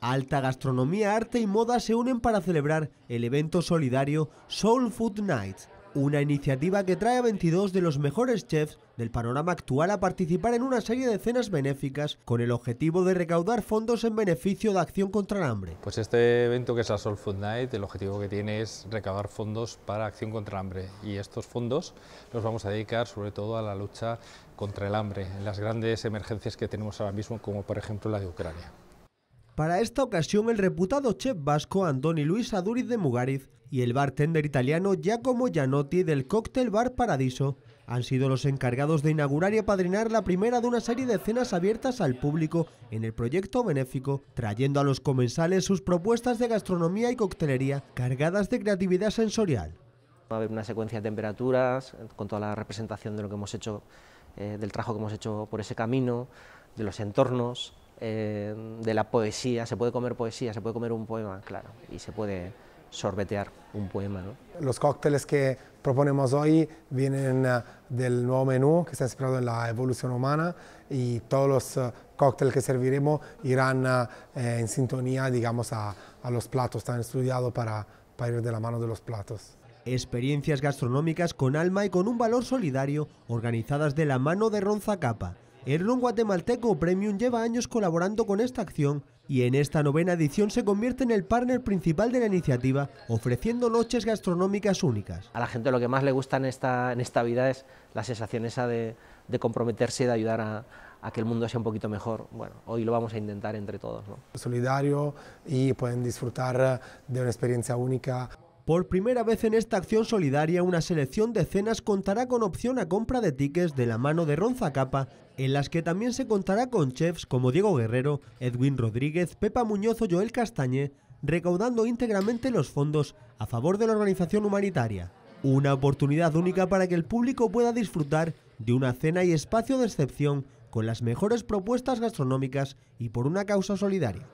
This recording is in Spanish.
Alta gastronomía, arte y moda se unen para celebrar el evento solidario Soul Food Night, una iniciativa que trae a 22 de los mejores chefs del panorama actual a participar en una serie de cenas benéficas con el objetivo de recaudar fondos en beneficio de acción contra el hambre. Pues este evento que es la Soul Food Night, el objetivo que tiene es recaudar fondos para acción contra el hambre y estos fondos los vamos a dedicar sobre todo a la lucha contra el hambre, en las grandes emergencias que tenemos ahora mismo como por ejemplo la de Ucrania. Para esta ocasión, el reputado chef vasco Andoni Luis Aduriz de Mugariz y el bartender italiano Giacomo Gianotti del cóctel Bar Paradiso han sido los encargados de inaugurar y apadrinar la primera de una serie de cenas abiertas al público en el proyecto benéfico, trayendo a los comensales sus propuestas de gastronomía y coctelería cargadas de creatividad sensorial. Va a haber una secuencia de temperaturas, eh, con toda la representación de lo que hemos hecho, eh, del trabajo que hemos hecho por ese camino, de los entornos, eh, de la poesía, se puede comer poesía, se puede comer un poema, claro, y se puede sorbetear un poema. ¿no? Los cócteles que proponemos hoy vienen eh, del nuevo menú que está inspirado en la evolución humana y todos los eh, cócteles que serviremos irán en sintonía, digamos, a, los platos, están estudiados para, para ir de la mano de los platos. Experiencias gastronómicas con alma y con un valor solidario, organizadas de la mano de Ronza Capa. El guatemalteco Premium lleva años colaborando con esta acción y en esta novena edición se convierte en el partner principal de la iniciativa, ofreciendo noches gastronómicas únicas. A la gente lo que más le gusta en esta, en esta vida es la sensación esa de, comprometerse y de ayudar a, que el mundo sea un poquito mejor. Bueno, hoy lo vamos a intentar entre todos. ¿no? Solidario y pueden disfrutar de una experiencia única. Por primera vez en esta acción solidaria, una selección de cenas contará con opción a compra de tickets de la mano de Ron Zacapa, en las que también se contará con chefs como Diego Guerrero, Edwin Rodríguez, Pepa Muñoz o Joel Castañé, recaudando íntegramente los fondos a favor de la organización humanitaria. Una oportunidad única para que el público pueda disfrutar de una cena y espacio de excepción con las mejores propuestas gastronómicas y por una causa solidaria.